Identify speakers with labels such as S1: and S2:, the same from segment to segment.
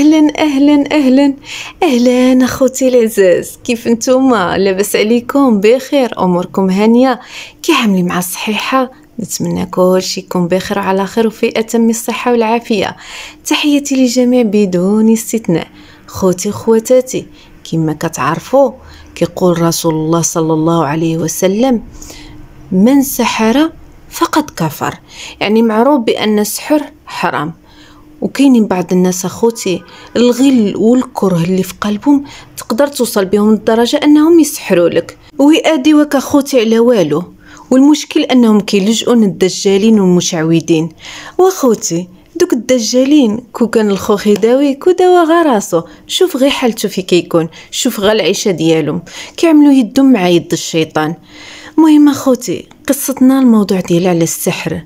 S1: اهلا اهلا اهلا اهلا اخوتي العزاز كيف نتوما لاباس عليكم بخير اموركم هانيه كي مع الصحيحه نتمنى كلشي يكون بخير وعلى خير وفي اتم الصحه والعافيه تحياتي للجميع بدون استثناء خوتي خواتاتي كما كتعرفوا كيقول رسول الله صلى الله عليه وسلم من سحر فقد كفر يعني معروف بان السحر حرام وكاينين بعض الناس اخوتي الغل والكره اللي في قلبهم تقدر توصل بهم لدرجه انهم يسحروا لك ويأديوك اخوتي على والو والمشكل انهم كيلجؤوا للدجالين والمشعوذين واخوتي دوك الدجالين كو كان الخوخ يداوي كو داوا غا راسو شوف غي حالته في كيكون شوف غا العيشه ديالهم كيعملوا يدهم مع يد الشيطان مهم اخوتي قصتنا الموضوع ديال على السحر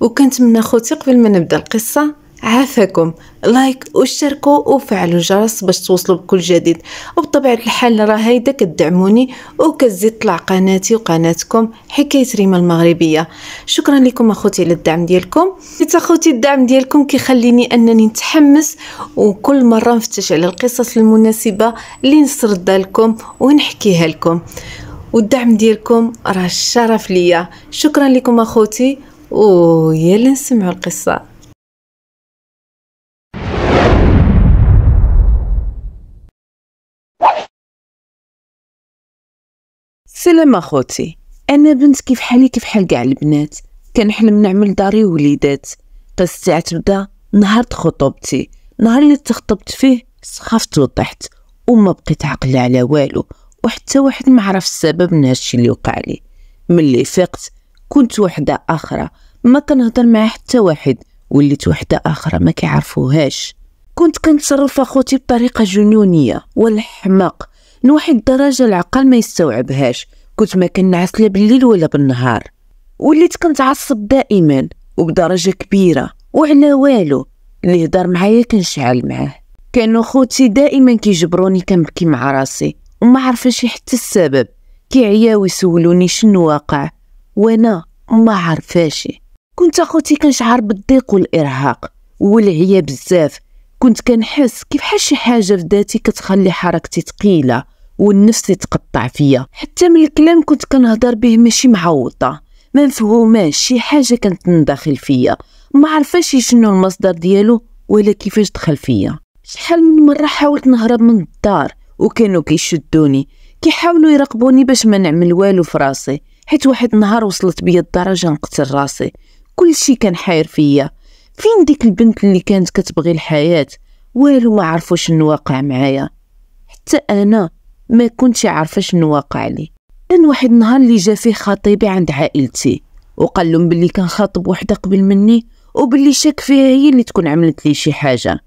S1: وكنتمنى خوتي قبل ما نبدا القصه عافاكم لايك واشتركوا وفعلوا الجرس باش توصلوا بكل جديد وبطبيعه الحال راه هيدا كدعموني وكزيد طلع قناتي وقناتكم حكايه ريما المغربيه شكرا لكم اخوتي على الدعم ديالكم حيت اخوتي الدعم ديالكم كيخليني انني نتحمس وكل مره نفتش على القصص المناسبه اللي نسردها لكم ونحكيها لكم والدعم ديالكم راه الشرف ليا شكرا لكم اخوتي ويلا نسمعوا القصة سلام أخوتي أنا بنت كيف حالي كيف حال كاع البنات كنحلم نعمل داري وليدات قصتي تبدا نهار خطوبتي نهار اللي تخطبت فيه سخفت وطحت وما بقيت عاقلة على والو وحتى واحد ما عرف السبب من هادشي اللي وقع لي ملي فقت كنت وحده اخرى ما كنهضر مع حتى واحد وليت وحده اخرى ما كيعرفوهاش كنت كنتصرف اخوتي بطريقه جنونيه والحماق لواحد الدرجه العقل ما يستوعبهاش كنت ما كنعس لا بالليل ولا بالنهار وليت كنتعصب دائما وبدرجه كبيره وعلى والو اللي هضر معايا كنشعل معاه كانوا خوتي دائما كيجبروني كنبكي مع راسي وما عرفاش حتى السبب كيعياو يسولوني شنو واقع وانا ما عرفاش كنت اخوتي كنشعر بالضيق والارهاق والعيا بزاف كنت كنحس كيف شي حاجه في ذاتي كتخلي حركتي ثقيله والنفس يتقطع فيا حتى من الكلام كنت كنهضر به ماشي معوضه ما مفهوماش شي حاجه كانت من داخل فيا ما عرفاش شنو المصدر ديالو ولا كيفاش دخل فيا شحال من مره حاولت نهرب من الدار وكانوا كيشدوني كيحاولوا يراقبوني باش ما نعمل والو في راسي حيت واحد النهار وصلت بيا الدرجة نقتل راسي كلشي كان حاير فيا فين ديك البنت اللي كانت كتبغي الحياة والو ما عرفوا شنو واقع معايا حتى انا ما كنتش عارفه شنو واقع لي كان واحد النهار اللي جا فيه خطيبي عند عائلتي وقال لهم بلي كان خاطب وحده قبل مني وبلي شك فيها هي اللي تكون عملت لي شي حاجه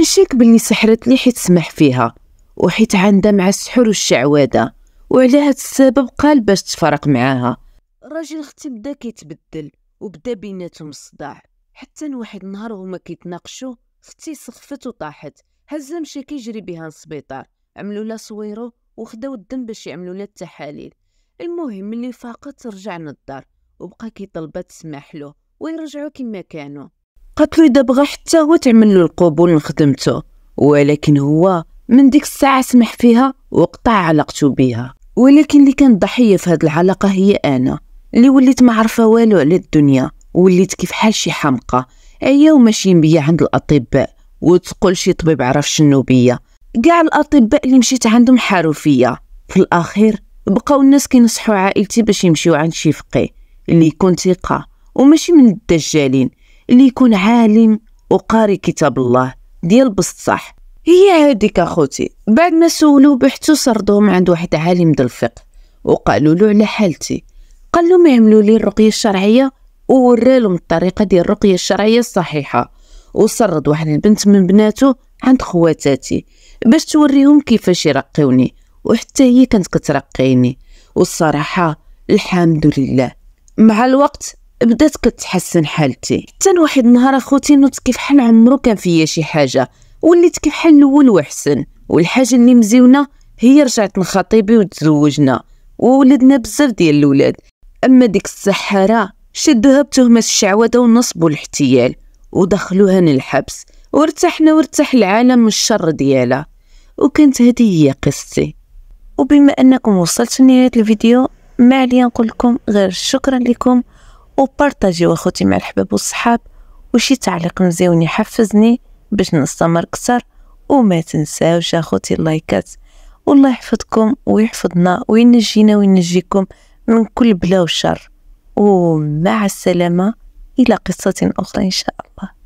S1: الشك بلي سحرت لي حيت سمح فيها وحيت عندها مع السحر والشعواده وعلى هاد السبب قال باش تفارق معاها الراجل اختي بدا كيتبدل وبدا بيناتهم الصداع حتى واحد النهار وهما كيتناقشوا اختي سخفت وطاحت هزا مشى كيجري بها للسبيطار عملوا لها صويرو وخداو الدم باش يعملوا لها التحاليل المهم اللي فاقت رجع للدار وبقى كيطلبها تسمح له ويرجعوا كما كانوا قالت له اذا بغى حتى هو تعمل له القبول لخدمته ولكن هو من ديك الساعه سمح فيها وقطع علاقته بها ولكن اللي كانت ضحيه في هاد العلاقه هي انا اللي وليت ما عارفه والو على الدنيا وليت كيف حال شي حمقة ايا وماشيين بيا عند الاطباء وتقول شي طبيب عرف شنو بيا كاع الاطباء اللي مشيت عندهم حاروا فيا في الاخير بقاو الناس كينصحوا عائلتي باش يمشيو عند شي فقيه اللي يكون ثقه وماشي من الدجالين اللي يكون عالم وقاري كتاب الله ديال بصح هي هذيك اخوتي بعد ما سولو بحثو سردهم عند واحد عالم د الفقه وقالوا له على حالتي قال لهم يعملوا لي الرقيه الشرعيه ووريلهم الطريقه ديال الرقيه الشرعيه الصحيحه وصرد واحد البنت من بناتو عند خواتاتي باش توريهم كيفاش يرقوني وحتى هي كانت كترقيني والصراحه الحمد لله مع الوقت بدات كتحسن حالتي حتى واحد النهار اخوتي نوت كيف حال عمرو كان فيا شي حاجه وليت كنحل الاول وحسن والحاجه اللي مزيونه هي رجعت لخطيبي وتزوجنا وولدنا بزاف ديال الولاد اما ديك السحاره شدوها بتهمه الشعوذه والنصب والاحتيال ودخلوها للحبس وارتحنا وارتاح العالم من الشر ديالها وكانت هذه هي قصتي وبما انكم وصلتوا لنهايه الفيديو ما علي نقول لكم غير شكرا لكم وبارطاجيو اخوتي مع الحباب والصحاب وشي تعليق مزيون يحفزني باش نستمر كتر وما تنساوش اخوتي اللايكات والله يحفظكم ويحفظنا وينجينا وينجيكم من كل بلا وشر ومع السلامة إلى قصة أخرى إن شاء الله